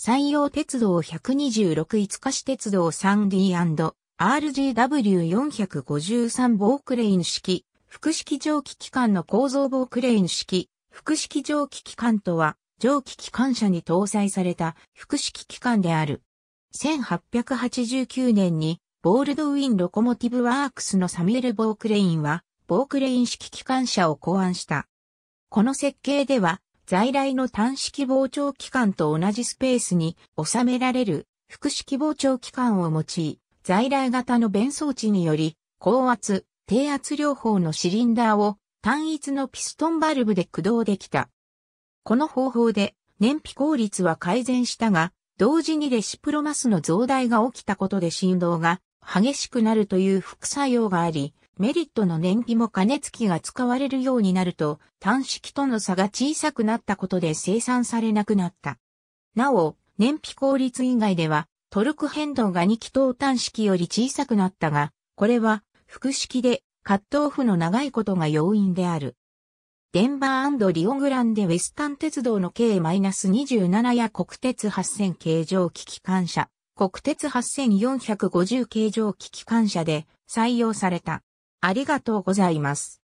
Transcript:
山陽鉄道126五日市鉄道 3D&RGW453 ボークレイン式、複式蒸気機関の構造ボークレイン式、複式蒸気機関とは、蒸気機関車に搭載された複式機関である。1889年に、ボールドウィン・ロコモティブ・ワークスのサミュエル・ボークレインは、ボークレイン式機関車を考案した。この設計では、在来の単式膨張機関と同じスペースに収められる複式膨張機関を用い、在来型の弁装置により、高圧、低圧両方のシリンダーを単一のピストンバルブで駆動できた。この方法で燃費効率は改善したが、同時にレシプロマスの増大が起きたことで振動が激しくなるという副作用があり、メリットの燃費も加熱器が使われるようになると、端式との差が小さくなったことで生産されなくなった。なお、燃費効率以外では、トルク変動が2気筒端式より小さくなったが、これは、複式で、カットオフの長いことが要因である。デンバーリオグランデウェスタン鉄道の計 -27 や国鉄8000形状機機関車、国鉄8450形状機機関車で採用された。ありがとうございます。